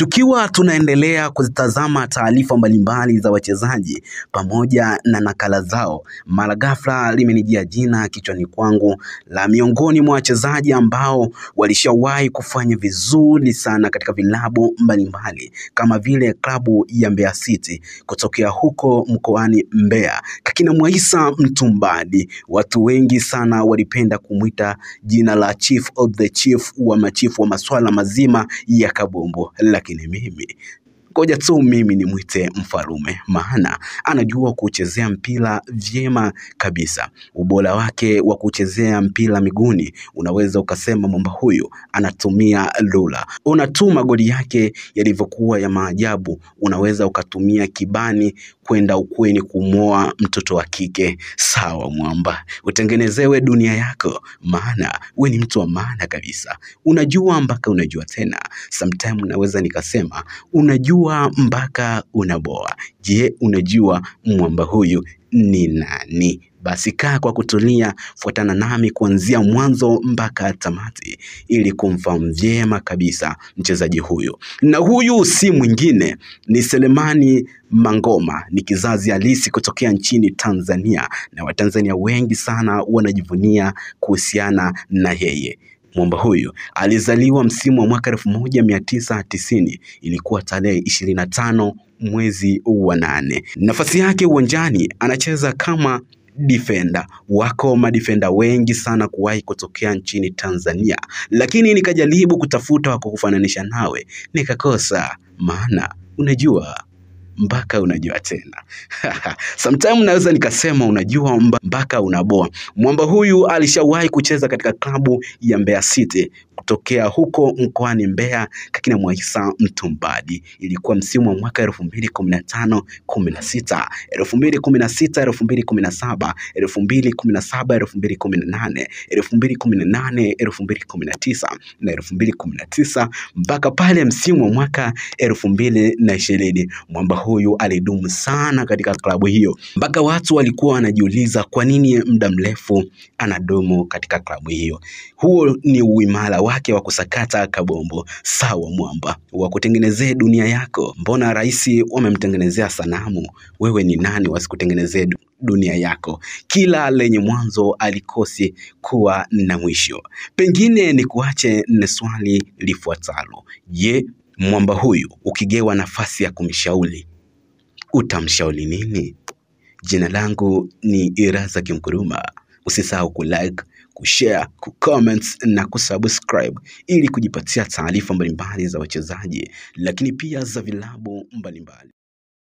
Tukiwa tunaendelea kuzitazama taarifa mbalimbali za wachezaji pamoja na nakala zao, mara ghafla limenijia jina kichwani kwangu la miongoni mwa wachezaji ambao walishawahi kufanya vizuri sana katika vilabu mbalimbali kama vile klabu ya Mbeya City kutokea huko mkoani Mbeya, kakina Mwaisa Mtumbadi. Watu wengi sana walipenda kumwita jina la chief of the chief wa machifu wa maswala mazima ya kabumbu, lakini lakini mimi ngoja tu mimi nimwite Mfarume, maana anajua kuchezea mpira vyema kabisa. Ubora wake wa kuchezea mpira miguuni, unaweza ukasema mwamba huyu anatumia lula. Unatuma goli yake yalivyokuwa ya maajabu, unaweza ukatumia kibani kwenda ukweni kumwoa mtoto wa kike. Sawa mwamba, utengenezewe dunia yako, maana we ni mtu wa maana kabisa. Unajua mpaka unajua tena, sometime naweza nikasema unajua mpaka unaboa. Je, unajua mwamba huyu ni nani? Basi kaa kwa kutulia, fuatana nami kuanzia mwanzo mpaka tamati ili kumfahamu vyema kabisa mchezaji huyu. Na huyu si mwingine ni Selemani Mangoma, ni kizazi halisi kutokea nchini Tanzania, na Watanzania wengi sana wanajivunia kuhusiana na yeye. Mwamba huyu alizaliwa msimu wa mwaka elfu moja mia tisa tisini ilikuwa tarehe ishirini na tano mwezi wa nane. Nafasi yake uwanjani anacheza kama defender. Wako madefender wengi sana kuwahi kutokea nchini Tanzania, lakini nikajaribu kutafuta wa kukufananisha nawe, nikakosa. Maana unajua mpaka unajua tena. Sometimes naweza nikasema unajua mpaka unaboa. Mwamba huyu alishawahi kucheza katika klabu ya Mbeya City kutokea huko mkoani Mbeya kakina Mwaisa Mtumbadi. Ilikuwa msimu wa mwaka 2015 16, 2016 2017, 2018, 2018 2019 na 2019 mpaka pale msimu wa mwaka 2020 mwamba huyu huyu alidumu sana katika klabu hiyo mpaka watu walikuwa wanajiuliza kwa nini muda mrefu anadumu katika klabu hiyo. Huo ni uimara wake wa kusakata kabombo. Sawa mwamba wa kutengenezea dunia yako, mbona rais wamemtengenezea sanamu? Wewe ni nani wasikutengenezee dunia yako? Kila lenye mwanzo alikosi kuwa na mwisho. Pengine ni kuache na swali lifuatalo: Je, mwamba huyu ukigewa nafasi ya kumshauri Utamshauri nini? Jina langu ni Irazaki Kimkuruma. Usisahau kulike, kushare, kucomment na kusubscribe ili kujipatia taarifa mbalimbali za wachezaji, lakini pia za vilabu mbalimbali.